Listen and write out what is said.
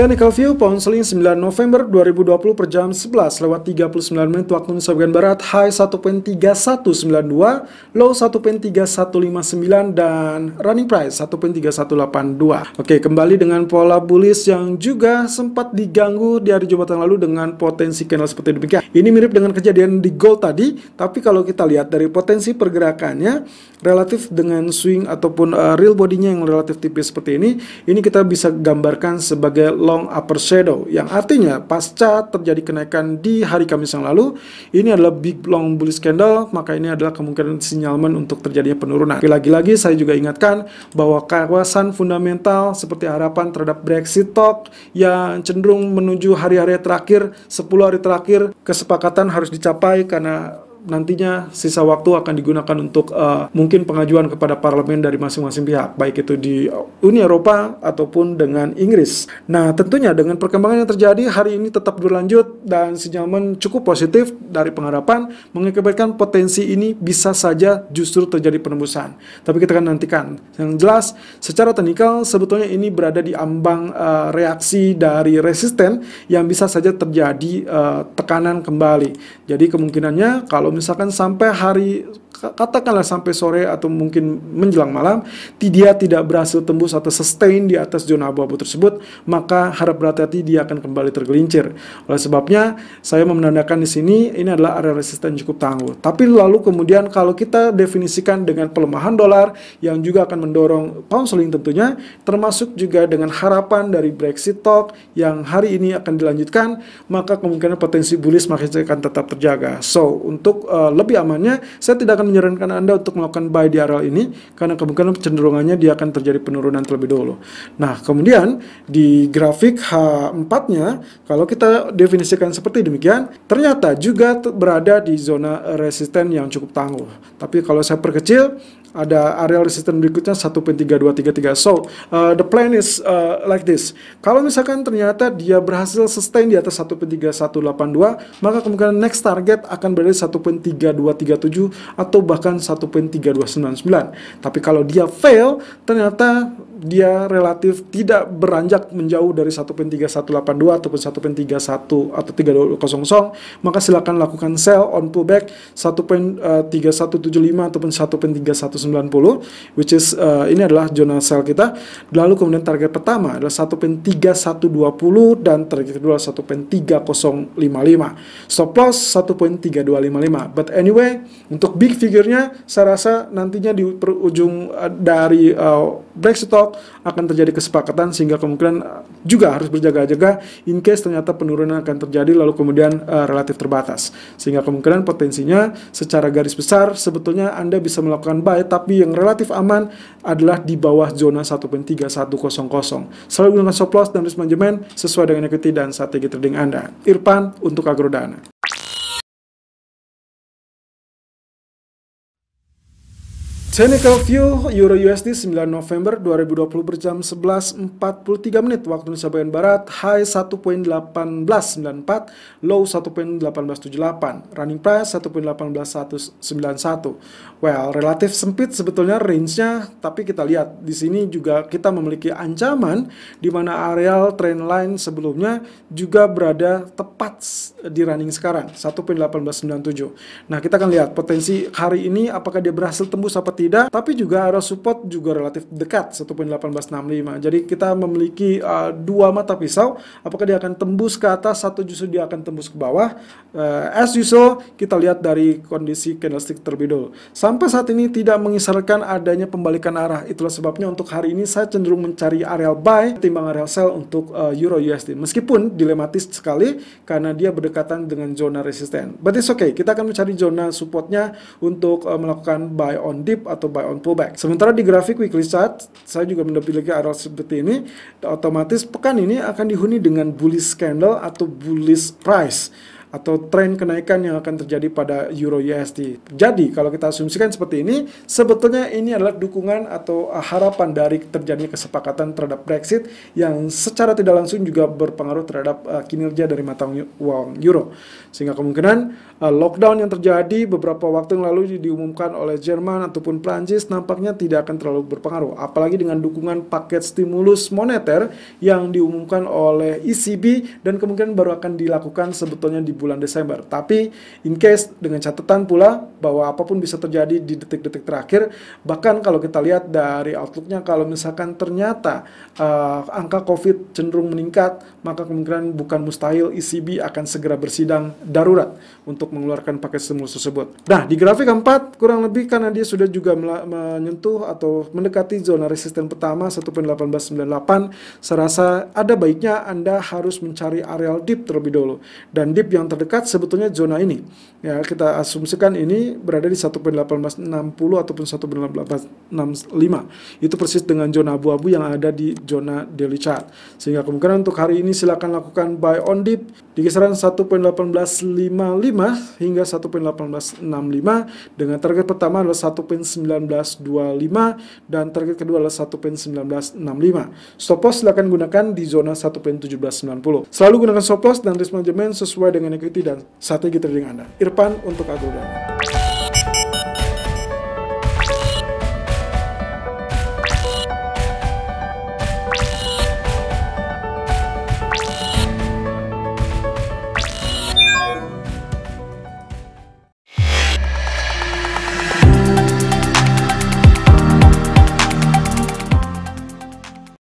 Technical View Sterling 9 November 2020 per jam 11 lewat 39 menit waktu Indonesia Bagian Barat High 1.3192, Low 1.3159 dan Running Price 1.3182 Oke kembali dengan pola bullish yang juga sempat diganggu di hari Jumat yang lalu dengan potensi candle seperti demikian Ini mirip dengan kejadian di gold tadi Tapi kalau kita lihat dari potensi pergerakannya relatif dengan swing ataupun uh, real bodinya yang relatif tipis seperti ini Ini kita bisa gambarkan sebagai long upper shadow yang artinya pasca terjadi kenaikan di hari Kamis yang lalu ini adalah big long bullish candle maka ini adalah kemungkinan sinyalmen untuk terjadinya penurunan. lagi-lagi saya juga ingatkan bahwa kawasan fundamental seperti harapan terhadap Brexit talk yang cenderung menuju hari-hari terakhir 10 hari terakhir kesepakatan harus dicapai karena nantinya sisa waktu akan digunakan untuk uh, mungkin pengajuan kepada parlemen dari masing-masing pihak, baik itu di Uni Eropa ataupun dengan Inggris. Nah, tentunya dengan perkembangan yang terjadi hari ini tetap berlanjut dan sinyalmen cukup positif dari pengharapan mengakibatkan potensi ini bisa saja justru terjadi penembusan. Tapi kita akan nantikan. Yang jelas, secara teknikal sebetulnya ini berada di ambang uh, reaksi dari resisten yang bisa saja terjadi uh, tekanan kembali. Jadi kemungkinannya kalau kalau misalkan sampai hari katakanlah sampai sore atau mungkin menjelang malam dia tidak berhasil tembus atau sustain di atas zona abu-abu tersebut maka harap berhati-hati dia akan kembali tergelincir oleh sebabnya saya menandakan di sini ini adalah area resisten cukup tangguh tapi lalu kemudian kalau kita definisikan dengan pelemahan dolar yang juga akan mendorong pound sterling tentunya termasuk juga dengan harapan dari Brexit talk yang hari ini akan dilanjutkan maka kemungkinan potensi bullish masih akan tetap terjaga so untuk uh, lebih amannya saya tidak akan menyarankan Anda untuk melakukan buy di area ini karena kemungkinan cenderungannya dia akan terjadi penurunan terlebih dahulu. Nah, kemudian di grafik H4-nya kalau kita definisikan seperti demikian, ternyata juga berada di zona resisten yang cukup tangguh. Tapi kalau saya perkecil ada area resistance berikutnya 1.32333 so uh, the plan is uh, like this kalau misalkan ternyata dia berhasil sustain di atas 1.3182 maka kemungkinan next target akan berada di 1.3237 atau bahkan 1.3299 tapi kalau dia fail ternyata dia relatif tidak beranjak menjauh dari 1.3182 ataupun 1.31 atau 3200 maka silakan lakukan sell on pullback 1.3175 eh, ataupun 1.3190 which is uh, ini adalah zona sell kita lalu kemudian target pertama adalah 1.3120 dan target kedua 1.3055 stop loss 1.3255 but anyway untuk big figure-nya saya rasa nantinya di ujung uh, dari uh, break stop akan terjadi kesepakatan sehingga kemungkinan eh, juga harus berjaga-jaga in case ternyata penurunan akan terjadi lalu kemudian uh, relatif terbatas sehingga kemungkinan potensinya secara garis besar sebetulnya Anda bisa melakukan buy tapi yang relatif aman adalah di bawah zona 1.3100 selalu gunakan stop loss dan risk management sesuai dengan equity dan strategi trading Anda Irfan untuk Agrodana Technical View Euro USD 9 November 2020 berjam 11.43 menit waktu Indonesia bagian Barat High 1.1894 Low 1.1878 Running Price 1.18191 Well, relatif sempit sebetulnya range-nya tapi kita lihat di sini juga kita memiliki ancaman di mana areal trend line sebelumnya juga berada tepat di running sekarang 1.1897 Nah kita akan lihat potensi hari ini apakah dia berhasil tembus apa tidak, tapi juga arah support juga relatif dekat 1.1865. Jadi kita memiliki uh, dua mata pisau, apakah dia akan tembus ke atas satu justru dia akan tembus ke bawah. Uh, as usual, kita lihat dari kondisi candlestick terlebih dahulu. Sampai saat ini tidak mengisarkan adanya pembalikan arah. Itulah sebabnya untuk hari ini saya cenderung mencari areal buy timbang areal sell untuk uh, euro USD. Meskipun dilematis sekali karena dia berdekatan dengan zona resisten. But it's okay, kita akan mencari zona supportnya untuk melakukan buy on dip atau buy on pullback. Sementara di grafik weekly chart, saya juga mendapatkan arah seperti ini, otomatis pekan ini akan dihuni dengan bullish candle atau bullish price atau tren kenaikan yang akan terjadi pada euro USD. Jadi kalau kita asumsikan seperti ini, sebetulnya ini adalah dukungan atau eh, harapan dari terjadinya kesepakatan terhadap Brexit yang secara tidak langsung juga berpengaruh terhadap uh, kinerja dari mata uang euro. Sehingga kemungkinan uh, lockdown yang terjadi beberapa waktu yang lalu diumumkan oleh Jerman ataupun Prancis nampaknya tidak akan terlalu berpengaruh, apalagi dengan dukungan paket stimulus moneter yang diumumkan oleh ECB dan kemungkinan baru akan dilakukan sebetulnya di bulan Desember. Tapi in case dengan catatan pula bahwa apapun bisa terjadi di detik-detik terakhir. Bahkan kalau kita lihat dari outlooknya, kalau misalkan ternyata uh, angka COVID cenderung meningkat, maka kemungkinan bukan mustahil ECB akan segera bersidang darurat untuk mengeluarkan paket stimulus tersebut. Nah, di grafik keempat kurang lebih karena dia sudah juga menyentuh atau mendekati zona resisten pertama 1.1898, serasa ada baiknya Anda harus mencari areal dip terlebih dulu Dan dip yang terdekat sebetulnya zona ini. Ya, kita asumsikan ini berada di 1.1860 ataupun 1.1865. Itu persis dengan zona abu-abu yang ada di zona daily chart. Sehingga kemungkinan untuk hari ini silakan lakukan buy on dip di kisaran 1.1855 hingga 1.1865 dengan target pertama adalah 1.1925 dan target kedua adalah 1.1965. Stop loss silakan gunakan di zona 1.1790. Selalu gunakan stop loss dan risk management sesuai dengan mengikuti dan strategi trading Anda. Irfan untuk Dana.